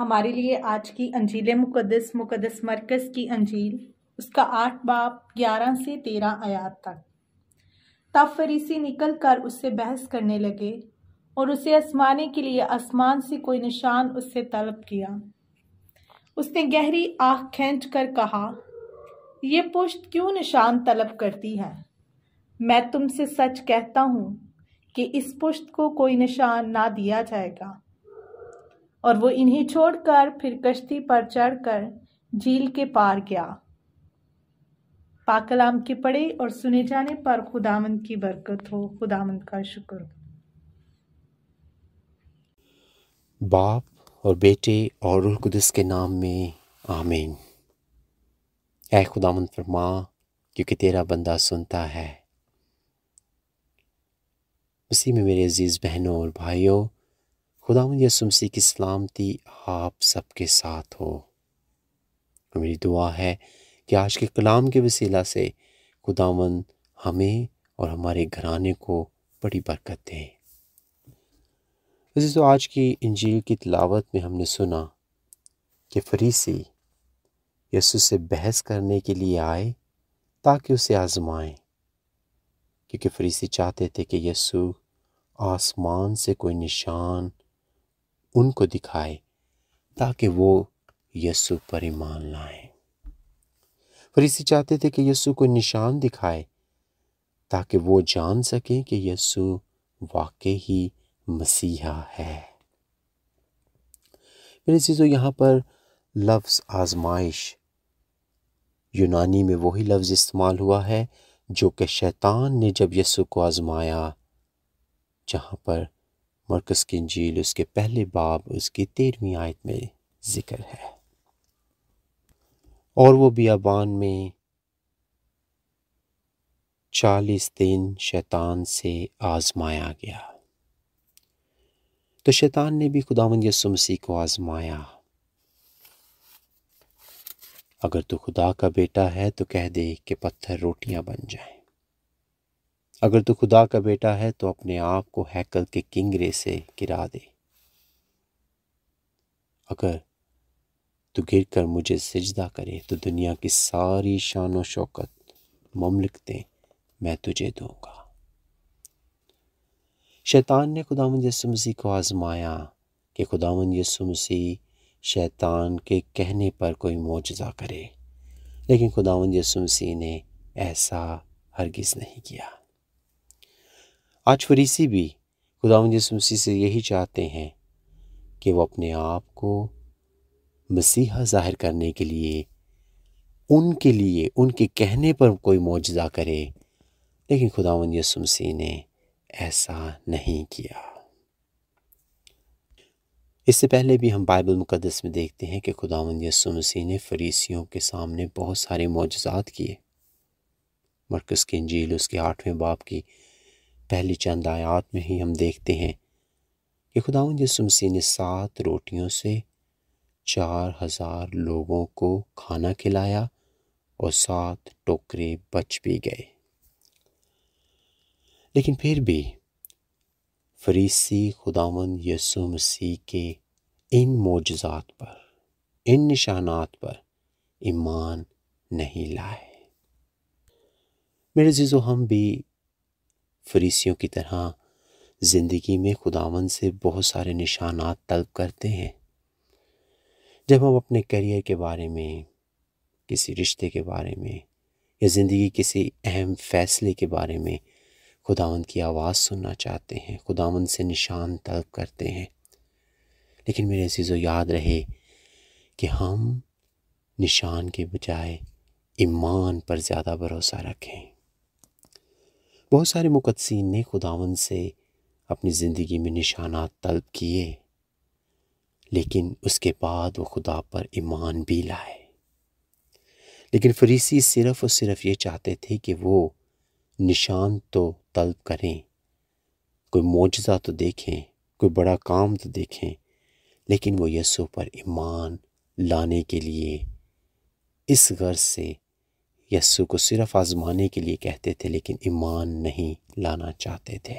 हमारे लिए आज की अंजील मुकदस मुकदस मरकज़ की अंजील उसका आठ बाप ग्यारह से तेरह आयात तक तब फरीसी निकल कर उससे बहस करने लगे और उसे आसमाने के लिए आसमान से कोई निशान उससे तलब किया उसने गहरी आँख खींच कर कहा यह पुश्त क्यों निशान तलब करती है मैं तुमसे सच कहता हूँ कि इस पुश्त को कोई निशान ना दिया जाएगा और वो इन्हें छोड़कर फिर कश्ती पर चढ़कर झील के पार गया पाकलाम के पड़े और सुने जाने पर खुदामंद की बरकत हो खुदामंद का शुक्र बाप और बेटे और रुलकुदस के नाम में आमीन ए खुदामंद फरमा क्योंकि तेरा बंदा सुनता है उसी में मेरे अजीज़ बहनों और भाइयों खुदा यसु मसीह की सलामती आप सबके साथ हो मेरी दुआ है कि आज के कलाम के वसीला से खुदावन हमें और हमारे घराने को बड़ी बरकत दें वैसे तो आज की इंजील की तलावत में हमने सुना कि फरीसी यसु से बहस करने के लिए आए ताकि उसे आजमाएं क्योंकि फरीसी चाहते थे कि यसु आसमान से कोई निशान उनको दिखाए ताकि वो यस्सु पर ईमान लाएं फरीसी चाहते थे कि यस्सु को निशान दिखाए ताकि वो जान सकें कि यस्सु वाकई ही मसीहा है मेरे चीज़ों यहाँ पर लफ्ज़ आजमाइश यूनानी में वही लफ्ज़ इस्तेमाल हुआ है जो कि शैतान ने जब यस्सु को आजमाया जहाँ पर मरकस की झील उसके पहले बाब उसकी तेरहवीं आयत में ज़िक्र है और वो बियाबान में चालीस दिन शैतान से आज़माया गया तो शैतान ने भी खुदावंद यसु को आज़माया अगर तू खुदा का बेटा है तो कह दे कि पत्थर रोटियां बन जाएं अगर तू खुदा का बेटा है तो अपने आप को हैकल के किंगरे से गिरा दे अगर तू गिर कर मुझे सिजदा करे तो दुनिया की सारी शान व शौकत ममलिकते मैं तुझे दूंगा शैतान ने खुदावन यसुमसी को आजमाया कि खुदावन यसुमसी शैतान के कहने पर कोई मोजा करे लेकिन खुदावन यसुमसी ने ऐसा हरगिज़ नहीं किया आज फरीसी भी खुदा मसीह से यही चाहते हैं कि वो अपने आप को मसीहा जाहिर करने के लिए उनके लिए उनके कहने पर कोई मुआजा करे लेकिन खुदा मसीह ने ऐसा नहीं किया इससे पहले भी हम बाइबल मुकदस में देखते हैं कि खुदा यसु ने फरीसियों के सामने बहुत सारे मुआजात किए मरकज़ की अंजील उसके आठवें बाप की पहली चंद आयात में ही हम देखते हैं कि खुदावन यसु ने सात रोटियों से चार हज़ार लोगों को खाना खिलाया और सात टोकरे बच भी गए लेकिन फिर भी फरीसी खुदांद यसु मसीह के इन मोजात पर इन निशानात पर ईमान नहीं लाए मेरे जीजो हम भी फरीसियों की तरह ज़िंदगी में खुदावन से बहुत सारे निशानात तलब करते हैं जब हम अपने करियर के बारे में किसी रिश्ते के बारे में या ज़िंदगी किसी अहम फैसले के बारे में खुदावन की आवाज़ सुनना चाहते हैं खुदावन से निशान तलब करते हैं लेकिन मेरे चीज़ों याद रहे कि हम निशान के बजाय ईमान पर ज़्यादा भरोसा रखें बहुत सारे मुकदसिन ने खुदावन से अपनी ज़िंदगी में निशाना तलब किए लेकिन उसके बाद वो खुदा पर ईमान भी लाए लेकिन फरीसी सिर्फ़ और सिर्फ़ ये चाहते थे कि वो निशान तो तलब करें कोई मुजजा तो देखें कोई बड़ा काम तो देखें लेकिन वो यसु पर ईमान लाने के लिए इस गर्ज से यस्सु को सिर्फ आजमाने के लिए कहते थे लेकिन ईमान नहीं लाना चाहते थे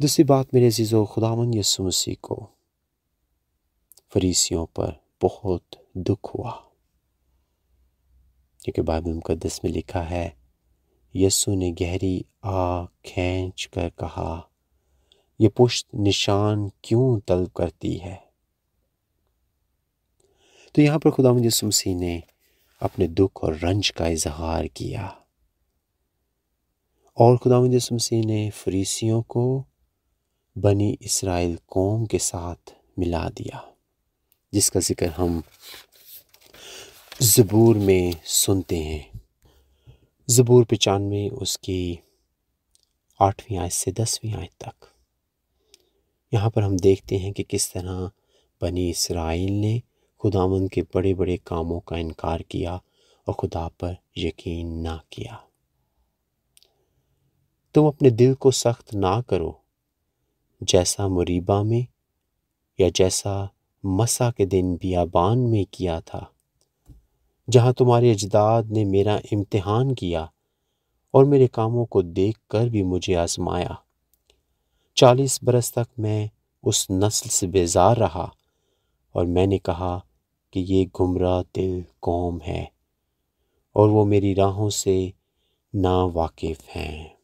दूसरी बात मेरे जीज़ो खुदावन यस्सु मसीह को फरीसियों पर बहुत दुख हुआ क्योंकि बाइबल मुकदस में लिखा है यस्सु ने गहरी आ खेच कर कहा यह पुष्ट निशान क्यों तलब करती है तो यहाँ पर मुझे सुमसी ने अपने दुख और रंज का इजहार किया और खुदावंद मसीह ने फरीसियों को बनी इसराइल कौम के साथ मिला दिया जिसका जिक्र हम ज़बूर में सुनते हैं ज़बूर पचानवे उसकी आठवीं आयत से दसवीं आयत तक यहाँ पर हम देखते हैं कि किस तरह बनी इसराइल ने खुदावन के बड़े बड़े कामों का इनकार किया और खुदा पर यकीन ना किया तुम अपने दिल को सख्त ना करो जैसा मुरीबा में या जैसा मसा के दिन बियाबान में किया था जहां तुम्हारे अजदाद ने मेरा इम्तिहान किया और मेरे कामों को देख कर भी मुझे आजमाया चालीस बरस तक मैं उस नस्ल से बेजार रहा और मैंने कहा कि ये गुमराह दिल कौम है और वो मेरी राहों से ना वाकिफ़ हैं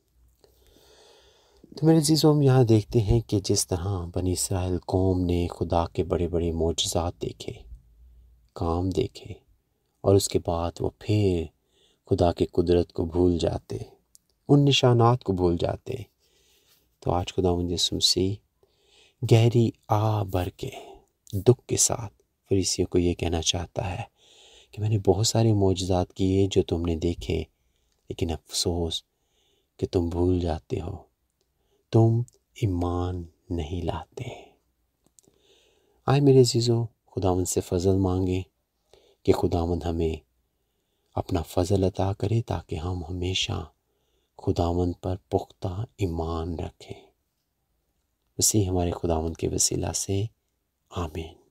तो मेरे चीज़ों हम यहाँ देखते हैं कि जिस तरह बनी इसराइल कौम ने खुदा के बड़े बड़े मोजात देखे काम देखे और उसके बाद वो फिर खुदा के कुदरत को भूल जाते उन निशानात को भूल जाते तो आज खुदा मुझे सुमसी गहरी आ भर के दुख के साथ फरीसियों को ये कहना चाहता है कि मैंने बहुत सारे मोजात किए जो तुमने देखे लेकिन अफसोस कि तुम भूल जाते हो तुम ईमान नहीं लाते आए मेरे जीजो खुदावन से फजल मांगे कि खुदावन हमें अपना फजल अता करे ताकि हम हमेशा खुदावन पर पुख्ता ईमान रखें उसी हमारे खुदावन के वसीला से आमीन